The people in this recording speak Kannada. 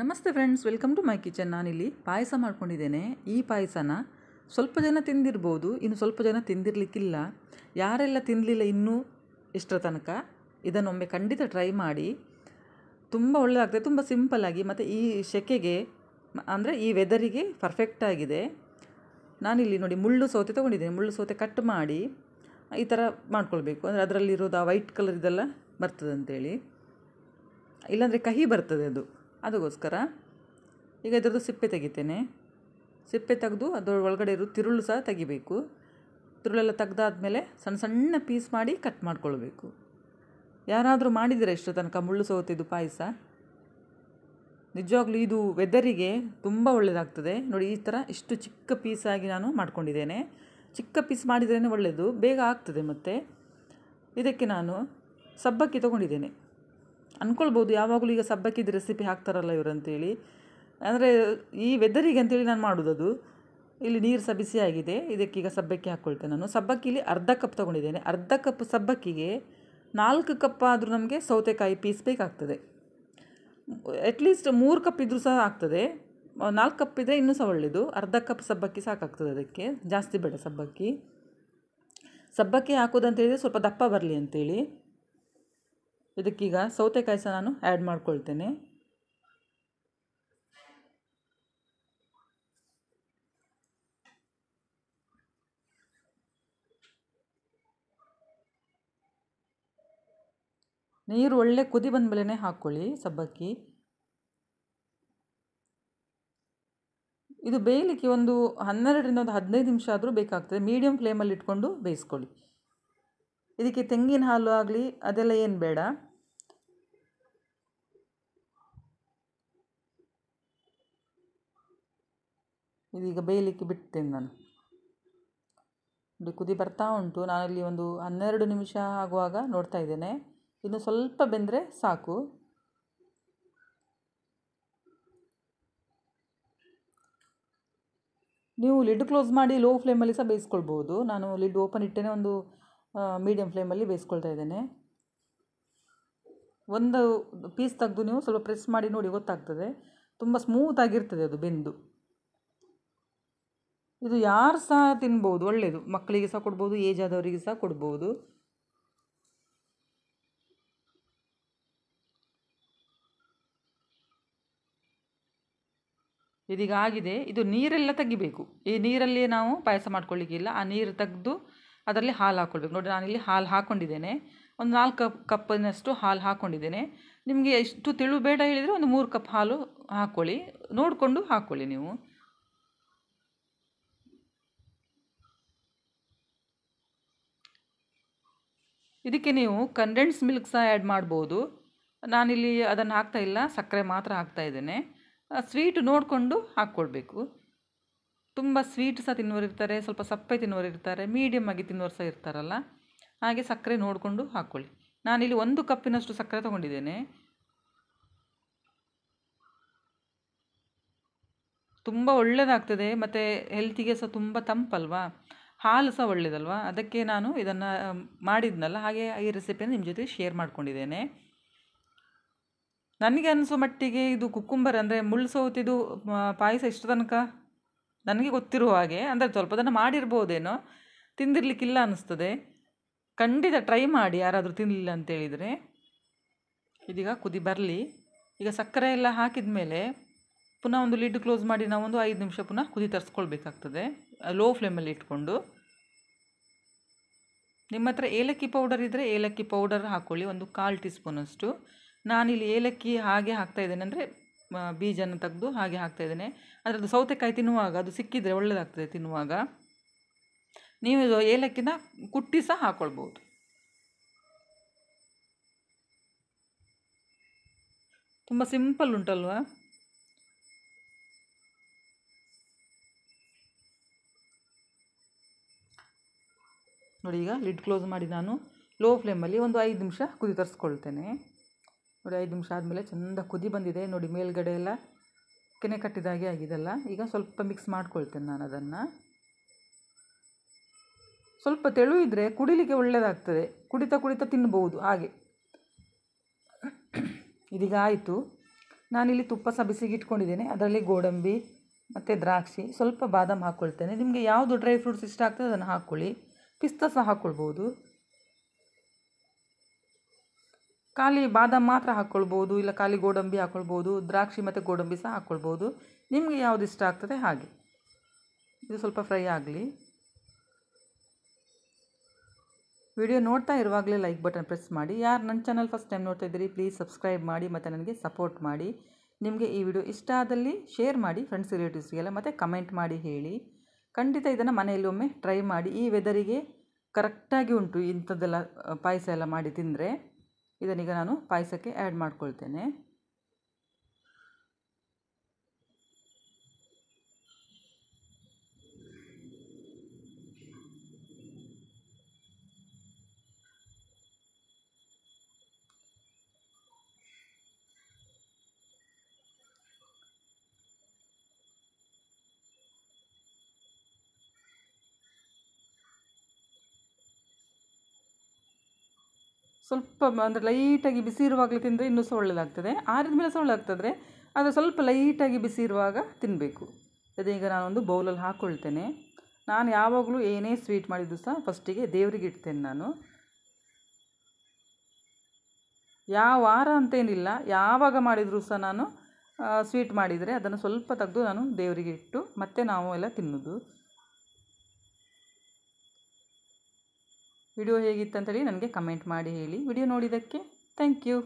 ನಮಸ್ತೆ friends welcome to my kitchen ನಾನಿಲ್ಲಿ ಪಾಯಸ ಮಾಡ್ಕೊಂಡಿದ್ದೇನೆ ಈ ಪಾಯಸನ ಸ್ವಲ್ಪ ಜನ ತಿಂದಿರ್ಬೋದು ಇನ್ನು ಸ್ವಲ್ಪ ಜನ ತಿಂದಿರಲಿಕ್ಕಿಲ್ಲ ಯಾರೆಲ್ಲ ತಿನ್ನಲಿಲ್ಲ ಇನ್ನೂ ಇಷ್ಟರ ತನಕ ಇದನ್ನೊಮ್ಮೆ ಖಂಡಿತ ಟ್ರೈ ಮಾಡಿ ತುಂಬ ಒಳ್ಳೆಯದಾಗ್ತದೆ ತುಂಬ ಸಿಂಪಲ್ಲಾಗಿ ಮತ್ತು ಈ ಶೆಕೆಗೆ ಅಂದರೆ ಈ ವೆದರಿಗೆ ಪರ್ಫೆಕ್ಟಾಗಿದೆ ನಾನಿಲ್ಲಿ ನೋಡಿ ಮುಳ್ಳು ಸೌತೆ ತೊಗೊಂಡಿದ್ದೇನೆ ಮುಳ್ಳು ಸೌತೆ ಕಟ್ ಮಾಡಿ ಈ ಥರ ಮಾಡ್ಕೊಳ್ಬೇಕು ಅಂದರೆ ಅದರಲ್ಲಿರೋದು ಆ ವೈಟ್ ಕಲರ್ ಇದೆಲ್ಲ ಬರ್ತದೆ ಅಂತೇಳಿ ಇಲ್ಲಾಂದರೆ ಕಹಿ ಬರ್ತದೆ ಅದು ಅದಕ್ಕೋಸ್ಕರ ಈಗ ಇದರದ್ದು ಸಿಪ್ಪೆ ತೆಗಿತೇನೆ ಸಿಪ್ಪೆ ತೆಗೆದು ಅದರ ಒಳಗಡೆ ಇರೋ ತಿರುಳು ಸಹ ತೆಗಿಬೇಕು ತಿರುಳೆಲ್ಲ ತೆಗ್ದಾದ್ಮೇಲೆ ಸಣ್ಣ ಸಣ್ಣ ಪೀಸ್ ಮಾಡಿ ಕಟ್ ಮಾಡ್ಕೊಳ್ಬೇಕು ಯಾರಾದರೂ ಮಾಡಿದರೆ ಇಷ್ಟು ತನಕ ಮುಳ್ಳು ಸೋತಿದ್ದು ಪಾಯಸ ನಿಜವಾಗ್ಲೂ ಇದು ವೆದರಿಗೆ ತುಂಬ ಒಳ್ಳೆಯದಾಗ್ತದೆ ನೋಡಿ ಈ ಥರ ಇಷ್ಟು ಚಿಕ್ಕ ಪೀಸಾಗಿ ನಾನು ಮಾಡ್ಕೊಂಡಿದ್ದೇನೆ ಚಿಕ್ಕ ಪೀಸ್ ಮಾಡಿದ್ರೇ ಒಳ್ಳೆಯದು ಬೇಗ ಆಗ್ತದೆ ಮತ್ತು ಇದಕ್ಕೆ ನಾನು ಸಬ್ಬಕ್ಕಿ ತೊಗೊಂಡಿದ್ದೇನೆ ಅಂದ್ಕೊಳ್ಬೋದು ಯಾವಾಗಲೂ ಈಗ ಸಬ್ಬಕ್ಕಿದ್ದು ರೆಸಿಪಿ ಹಾಕ್ತಾರಲ್ಲ ಇವರು ಅಂತೇಳಿ ಅಂದರೆ ಈ ವೆದರಿಗೆ ಅಂತೇಳಿ ನಾನು ಅದು ಇಲ್ಲಿ ನೀರು ಸಹ ಬಿಸಿ ಆಗಿದೆ ಇದಕ್ಕೀಗ ಸಬ್ಬಕ್ಕಿ ಹಾಕ್ಕೊಳ್ತೇನೆ ನಾನು ಸಬ್ಬಕ್ಕಿಲಿ ಅರ್ಧ ಕಪ್ ತೊಗೊಂಡಿದ್ದೇನೆ ಅರ್ಧ ಕಪ್ ಸಬ್ಬಕ್ಕಿಗೆ ನಾಲ್ಕು ಕಪ್ ಆದರೂ ನಮಗೆ ಸೌತೆಕಾಯಿ ಪೀಸ್ ಬೇಕಾಗ್ತದೆ ಅಟ್ಲೀಸ್ಟ್ ಮೂರು ಕಪ್ ಇದ್ದರೂ ಸಹ ಆಗ್ತದೆ ನಾಲ್ಕು ಕಪ್ ಇದ್ದರೆ ಇನ್ನೂ ಸಹ ಒಳ್ಳೆಯದು ಅರ್ಧ ಕಪ್ ಸಬ್ಬಕ್ಕಿ ಸಾಕಾಗ್ತದೆ ಅದಕ್ಕೆ ಜಾಸ್ತಿ ಬೇಡ ಸಬ್ಬಕ್ಕಿ ಸಬ್ಬಕ್ಕಿ ಹಾಕೋದಂತೇಳಿದರೆ ಸ್ವಲ್ಪ ದಪ್ಪ ಬರಲಿ ಅಂತೇಳಿ ಇದಕ್ಕೀಗ ಸೌತೆಕಾಯಿ ಸಹ ನಾನು ಆ್ಯಡ್ ಮಾಡ್ಕೊಳ್ತೇನೆ ನೀರು ಒಳ್ಳೆ ಕುದಿ ಬಂದ ಮೇಲೆ ಹಾಕ್ಕೊಳ್ಳಿ ಸಬ್ಬಕ್ಕಿ ಇದು ಬೇಯಲಿಕ್ಕೆ ಒಂದು ಹನ್ನೆರಡರಿಂದ ಒಂದು ಹದಿನೈದು ನಿಮಿಷ ಆದರೂ ಬೇಕಾಗ್ತದೆ ಮೀಡಿಯಂ ಫ್ಲೇಮಲ್ಲಿ ಇಟ್ಕೊಂಡು ಬೇಯಿಸ್ಕೊಳ್ಳಿ ಇದಕ್ಕೆ ತೆಂಗಿನ ಹಾಲು ಆಗಲಿ ಅದೆಲ್ಲ ಏನು ಬೇಡ ಇದೀಗ ಬೇಯಲಿಕ್ಕೆ ಬಿಡ್ತೇನೆ ನಾನು ನೋಡಿ ಕುದಿ ಬರ್ತಾ ಉಂಟು ನಾನಿಲ್ಲಿ ಒಂದು ಹನ್ನೆರಡು ನಿಮಿಷ ಆಗುವಾಗ ನೋಡ್ತಾ ಇದ್ದೇನೆ ಇನ್ನು ಸ್ವಲ್ಪ ಬೆಂದರೆ ಸಾಕು ನೀವು ಲಿಡ್ ಕ್ಲೋಸ್ ಮಾಡಿ ಲೋ ಫ್ಲೇಮಲ್ಲಿ ಸಹ ಬೇಯಿಸ್ಕೊಳ್ಬೋದು ನಾನು ಲಿಡ್ ಓಪನ್ ಇಟ್ಟೇನೆ ಒಂದು ಮೀಡಿಯಂ ಫ್ಲೇಮಲ್ಲಿ ಬೇಯಿಸ್ಕೊಳ್ತಾ ಇದ್ದೇನೆ ಒಂದು ಪೀಸ್ ತೆಗೆದು ನೀವು ಸ್ವಲ್ಪ ಪ್ರೆಸ್ ಮಾಡಿ ನೋಡಿ ಗೊತ್ತಾಗ್ತದೆ ತುಂಬ ಸ್ಮೂತಾಗಿರ್ತದೆ ಅದು ಬೆಂದು ಇದು ಯಾರು ಸಹ ತಿನ್ಬೋದು ಒಳ್ಳೆಯದು ಮಕ್ಕಳಿಗೆ ಸಹ ಕೊಡ್ಬೋದು ಏಜ್ ಆದವರಿಗೆ ಸಹ ಕೊಡ್ಬೋದು ಇದೀಗ ಆಗಿದೆ ಇದು ನೀರೆಲ್ಲ ತೆಗಿಬೇಕು ಈ ನೀರಲ್ಲಿ ನಾವು ಪಾಯಸ ಮಾಡ್ಕೊಳ್ಳಿಕ್ಕಿಲ್ಲ ಆ ನೀರು ತೆಗೆದು ಅದರಲ್ಲಿ ಹಾಲು ಹಾಕ್ಕೊಳ್ಬೇಕು ನೋಡಿ ನಾನಿಲ್ಲಿ ಹಾಲು ಹಾಕ್ಕೊಂಡಿದ್ದೇನೆ ಒಂದು ನಾಲ್ಕು ಕಪ್ ಕಪ್ಪಿನಷ್ಟು ಹಾಲು ಹಾಕ್ಕೊಂಡಿದ್ದೇನೆ ನಿಮಗೆ ಎಷ್ಟು ತಿಳು ಬೇಡ ಹೇಳಿದರೆ ಒಂದು ಮೂರು ಕಪ್ ಹಾಲು ಹಾಕ್ಕೊಳ್ಳಿ ನೋಡಿಕೊಂಡು ಹಾಕ್ಕೊಳ್ಳಿ ನೀವು ಇದಕ್ಕೆ ನೀವು ಕಂಡೆನ್ಸ್ ಮಿಲ್ಕ್ ಸಹ ಆ್ಯಡ್ ಮಾಡ್ಬೋದು ನಾನಿಲ್ಲಿ ಅದನ್ನು ಹಾಕ್ತಾ ಇಲ್ಲ ಸಕ್ಕರೆ ಮಾತ್ರ ಹಾಕ್ತಾ ಇದ್ದೇನೆ ಸ್ವೀಟ್ ನೋಡಿಕೊಂಡು ಹಾಕ್ಕೊಳ್ಬೇಕು ತುಂಬ ಸ್ವೀಟ್ ಸಹ ತಿನ್ನೋರಿರ್ತಾರೆ ಸ್ವಲ್ಪ ಸಪ್ಪೆ ತಿನ್ನೋರಿರ್ತಾರೆ ಮೀಡಿಯಮ್ ಆಗಿ ತಿನ್ನೋರು ಸಹ ಇರ್ತಾರಲ್ಲ ಹಾಗೆ ಸಕ್ಕರೆ ನೋಡಿಕೊಂಡು ಹಾಕ್ಕೊಳ್ಳಿ ನಾನಿಲ್ಲಿ ಒಂದು ಕಪ್ಪಿನಷ್ಟು ಸಕ್ಕರೆ ತೊಗೊಂಡಿದ್ದೇನೆ ತುಂಬ ಒಳ್ಳೆಯದಾಗ್ತದೆ ಮತ್ತು ಹೆಲ್ತಿಗೆ ಸಹ ತುಂಬ ತಂಪಲ್ವಾ ಹಾಲು ಸಹ ಒಳ್ಳೇದಲ್ವ ಅದಕ್ಕೆ ನಾನು ಇದನ್ನು ಮಾಡಿದ್ನಲ್ಲ ಹಾಗೆ ಈ ರೆಸಿಪಿಯನ್ನು ನಿಮ್ಮ ಜೊತೆ ಶೇರ್ ಮಾಡ್ಕೊಂಡಿದ್ದೇನೆ ನನಗೆ ಅನಿಸೋ ಮಟ್ಟಿಗೆ ಇದು ಕುಕ್ಕುಂಬರ್ ಅಂದರೆ ಮುಳ್ಳು ಸೌತಿದು ಪಾಯಸ ಎಷ್ಟು ತನಕ ನನಗೆ ಗೊತ್ತಿರುವ ಹಾಗೆ ಅಂದರೆ ಸ್ವಲ್ಪ ಅದನ್ನು ಮಾಡಿರ್ಬೋದೇನೋ ತಿಂದಿರಲಿಕ್ಕಿಲ್ಲ ಅನ್ನಿಸ್ತದೆ ಖಂಡಿತ ಟ್ರೈ ಮಾಡಿ ಯಾರಾದರೂ ತಿನ್ನಲಿಲ್ಲ ಅಂತೇಳಿದರೆ ಇದೀಗ ಕುದಿ ಬರಲಿ ಈಗ ಸಕ್ಕರೆ ಎಲ್ಲ ಹಾಕಿದ ಮೇಲೆ ಪುನಃ ಒಂದು ಲಿಡ್ ಕ್ಲೋಸ್ ಮಾಡಿ ನಾವೊಂದು ಐದು ನಿಮಿಷ ಪುನಃ ಕುದಿ ತರಿಸ್ಕೊಳ್ಬೇಕಾಗ್ತದೆ ಲೋ ಫ್ಲೇಮಲ್ಲಿ ಇಟ್ಕೊಂಡು ನಿಮ್ಮ ಹತ್ರ ಏಲಕ್ಕಿ ಪೌಡರ್ ಇದ್ದರೆ ಏಲಕ್ಕಿ ಪೌಡರ್ ಹಾಕ್ಕೊಳ್ಳಿ ಒಂದು ಕಾಲು ಟೀ ಸ್ಪೂನಷ್ಟು ನಾನಿಲ್ಲಿ ಏಲಕ್ಕಿ ಹಾಗೆ ಹಾಕ್ತಾ ಇದ್ದೇನೆ ಅಂದರೆ ಬೀಜನ ತೆಗೆದು ಹಾಗೆ ಹಾಕ್ತಾ ಇದ್ದೇನೆ ಅದರದ್ದು ಸೌತೆಕಾಯಿ ತಿನ್ನುವಾಗ ಅದು ಸಿಕ್ಕಿದರೆ ಒಳ್ಳೆಯದಾಗ್ತದೆ ತಿನ್ನುವಾಗ ನೀವು ಏಲಕ್ಕಿನ ಕುಟ್ಟಿ ಸಹ ಹಾಕ್ಕೊಳ್ಬೋದು ತುಂಬ ಸಿಂಪಲ್ ಉಂಟಲ್ವಾ ನೋಡಿ ಈಗ ಲಿಡ್ ಕ್ಲೋಸ್ ಮಾಡಿ ನಾನು ಲೋ ಫ್ಲೇಮಲ್ಲಿ ಒಂದು ಐದು ನಿಮಿಷ ಕುದಿ ತರಿಸ್ಕೊಳ್ತೇನೆ ನೋಡಿ ಐದು ನಿಮಿಷ ಆದಮೇಲೆ ಚೆಂದ ಕುದಿ ಬಂದಿದೆ ನೋಡಿ ಮೇಲ್ಗಡೆ ಎಲ್ಲ ಕೆನೆ ಕಟ್ಟಿದಾಗೆ ಆಗಿದೆಲ್ಲ ಈಗ ಸ್ವಲ್ಪ ಮಿಕ್ಸ್ ಮಾಡ್ಕೊಳ್ತೇನೆ ನಾನು ಅದನ್ನು ಸ್ವಲ್ಪ ತೆಳು ಇದ್ದರೆ ಕುಡಿಲಿಕ್ಕೆ ಒಳ್ಳೆಯದಾಗ್ತದೆ ಕುಡಿತಾ ಕುಡಿತಾ ತಿನ್ಬೋದು ಹಾಗೆ ಇದೀಗ ಆಯಿತು ನಾನಿಲ್ಲಿ ತುಪ್ಪ ಸಹ ಬಿಸಿಗೆ ಇಟ್ಕೊಂಡಿದ್ದೇನೆ ಅದರಲ್ಲಿ ಗೋಡಂಬಿ ಮತ್ತು ದ್ರಾಕ್ಷಿ ಸ್ವಲ್ಪ ಬಾದಾಮ್ ಹಾಕ್ಕೊಳ್ತೇನೆ ನಿಮಗೆ ಯಾವುದು ಡ್ರೈ ಫ್ರೂಟ್ಸ್ ಇಷ್ಟ ಆಗ್ತದೆ ಅದನ್ನು ಹಾಕ್ಕೊಳ್ಳಿ ಪಿಸ್ತಾ ಸಹ ಹಾಕ್ಕೊಳ್ಬೋದು ಖಾಲಿ ಬಾದಾಮ್ ಮಾತ್ರ ಹಾಕ್ಕೊಳ್ಬೋದು ಇಲ್ಲ ಖಾಲಿ ಗೋಡಂಬಿ ಹಾಕ್ಕೊಳ್ಬೋದು ದ್ರಾಕ್ಷಿ ಮತ್ತು ಗೋಡಂಬಿ ಸಹ ಹಾಕ್ಕೊಳ್ಬೋದು ನಿಮಗೆ ಯಾವುದು ಇಷ್ಟ ಆಗ್ತದೆ ಹಾಗೆ ಇದು ಸ್ವಲ್ಪ ಫ್ರೈ ಆಗಲಿ ವಿಡಿಯೋ ನೋಡ್ತಾ ಇರುವಾಗಲೇ ಲೈಕ್ ಬಟನ್ ಪ್ರೆಸ್ ಮಾಡಿ ಯಾರು ನನ್ನ ಚಾನಲ್ ಫಸ್ಟ್ ಟೈಮ್ ನೋಡ್ತಾ ಇದ್ದೀರಿ ಪ್ಲೀಸ್ ಸಬ್ಸ್ಕ್ರೈಬ್ ಮಾಡಿ ಮತ್ತು ನನಗೆ ಸಪೋರ್ಟ್ ಮಾಡಿ ನಿಮಗೆ ಈ ವಿಡಿಯೋ ಇಷ್ಟ ಆದಲ್ಲಿ ಶೇರ್ ಮಾಡಿ ಫ್ರೆಂಡ್ಸ್ ರಿಲೇಟಿವ್ಸ್ಗೆಲ್ಲ ಮತ್ತು ಕಮೆಂಟ್ ಮಾಡಿ ಹೇಳಿ ಖಂಡಿತ ಇದನ್ನು ಮನೆಯಲ್ಲಿ ಒಮ್ಮೆ ಟ್ರೈ ಮಾಡಿ ಈ ವೆದರಿಗೆ ಕರೆಕ್ಟಾಗಿ ಉಂಟು ಇಂಥದ್ದೆಲ್ಲ ಪಾಯಸ ಎಲ್ಲ ಮಾಡಿ ತಿಂದರೆ ಇದನ್ನೀಗ ನಾನು ಪಾಯಸಕ್ಕೆ ಆ್ಯಡ್ ಮಾಡ್ಕೊಳ್ತೇನೆ ಸ್ವಲ್ಪ ಅಂದರೆ ಲೈಟಾಗಿ ಬಿಸಿ ಇರುವಾಗಲೇ ತಿಂದರೆ ಇನ್ನೂ ಸೊಳ್ಳೆದಾಗ್ತದೆ ಆರಿದ ಮೇಲೆ ಸೊಳ್ಳೆದಾಗ್ತದ್ರೆ ಆದರೆ ಸ್ವಲ್ಪ ಲೈಟಾಗಿ ಬಿಸಿ ಇರುವಾಗ ತಿನ್ನಬೇಕು ಅದೀಗ ನಾನೊಂದು ಬೌಲಲ್ಲಿ ಹಾಕ್ಕೊಳ್ತೇನೆ ನಾನು ಯಾವಾಗಲೂ ಏನೇ ಸ್ವೀಟ್ ಮಾಡಿದ್ದು ಸಹ ಫಸ್ಟಿಗೆ ದೇವರಿಗೆ ಇಡ್ತೇನೆ ನಾನು ಯಾವ ವಾರ ಅಂತೇನಿಲ್ಲ ಯಾವಾಗ ಮಾಡಿದರೂ ಸಹ ನಾನು ಸ್ವೀಟ್ ಮಾಡಿದರೆ ಅದನ್ನು ಸ್ವಲ್ಪ ತೆಗೆದು ನಾನು ದೇವರಿಗೆ ಇಟ್ಟು ಮತ್ತೆ ನಾವು ಎಲ್ಲ ತಿನ್ನೋದು ವಿಡಿಯೋ ಹೇಗಿತ್ತಂತೇಳಿ ನನಗೆ ಕಮೆಂಟ್ ಮಾಡಿ ಹೇಳಿ ವಿಡಿಯೋ ನೋಡಿದ್ದಕ್ಕೆ ಥ್ಯಾಂಕ್ ಯು